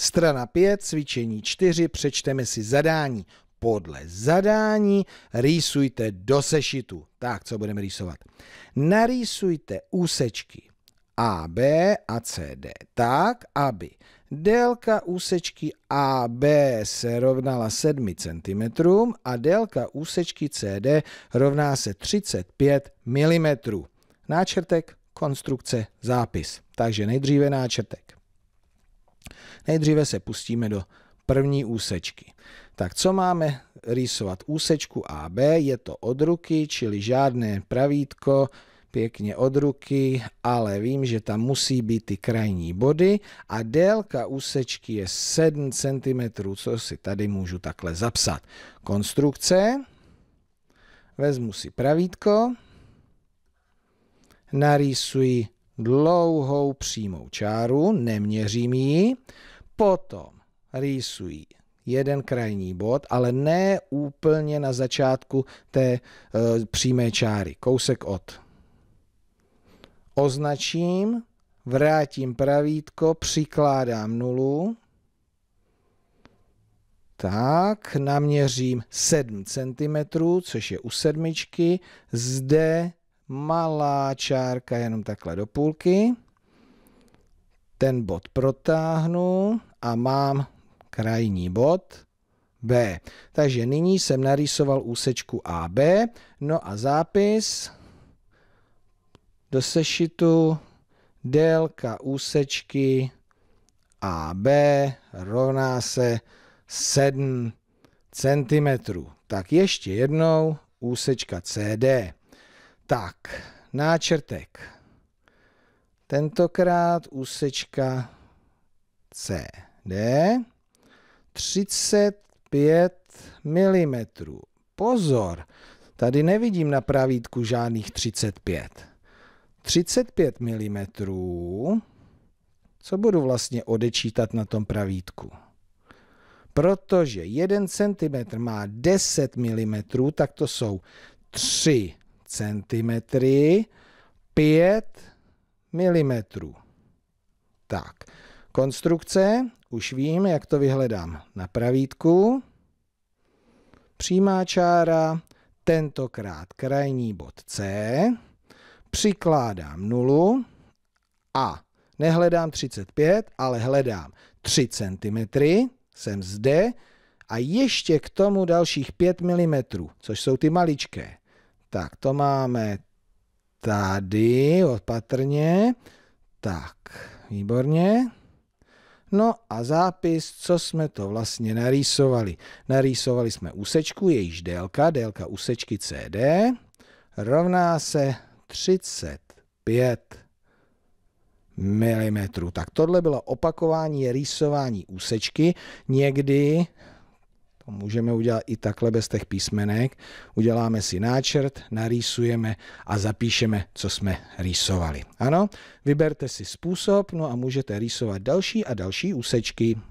Strana 5, cvičení 4, přečteme si zadání. Podle zadání rýsujte do sešitu. Tak, co budeme rýsovat? Narýsujte úsečky AB a CD tak, aby délka úsečky AB se rovnala 7 cm a délka úsečky CD rovná se 35 mm. Náčrtek, konstrukce, zápis. Takže nejdříve náčrtek. Nejdříve se pustíme do první úsečky. Tak co máme rýsovat? Úsečku AB je to od ruky, čili žádné pravítko, pěkně od ruky, ale vím, že tam musí být ty krajní body a délka úsečky je 7 cm, co si tady můžu takhle zapsat. Konstrukce, vezmu si pravítko, narýsuji dlouhou přímou čáru, neměřím ji, potom rýsuji jeden krajní bod, ale ne úplně na začátku té e, přímé čáry, kousek od. Označím, vrátím pravítko, přikládám nulu, tak, naměřím 7 cm, což je u sedmičky, zde malá čárka jenom takhle do půlky, ten bod protáhnu a mám krajní bod B. Takže nyní jsem narýsoval úsečku AB, no a zápis do sešitu délka úsečky AB rovná se 7 cm. Tak ještě jednou úsečka CD. Tak, náčrtek. Tentokrát úsečka CD 35 mm. Pozor, tady nevidím na pravítku žádných 35. 35 mm. Co budu vlastně odečítat na tom pravítku? protože 1 cm má 10 mm, tak to jsou 3 centimetry, 5 mm. Tak, konstrukce, už vím, jak to vyhledám na pravítku. Přímá čára, tentokrát krajní bod C, přikládám nulu a nehledám 35, ale hledám 3 cm, jsem zde, a ještě k tomu dalších 5 mm, což jsou ty maličké. Tak to máme tady, odpatrně. Tak, výborně. No a zápis, co jsme to vlastně narýsovali. Narýsovali jsme úsečku, jejíž délka, délka úsečky CD, rovná se 35 mm. Tak tohle bylo opakování rýsování úsečky. Někdy to jako můžeme udělat i takhle bez těch písmenek. Uděláme si náčrt, narýsujeme a zapíšeme, co jsme rýsovali. Ano, vyberte si způsob, no a můžete rýsovat další a další úsečky.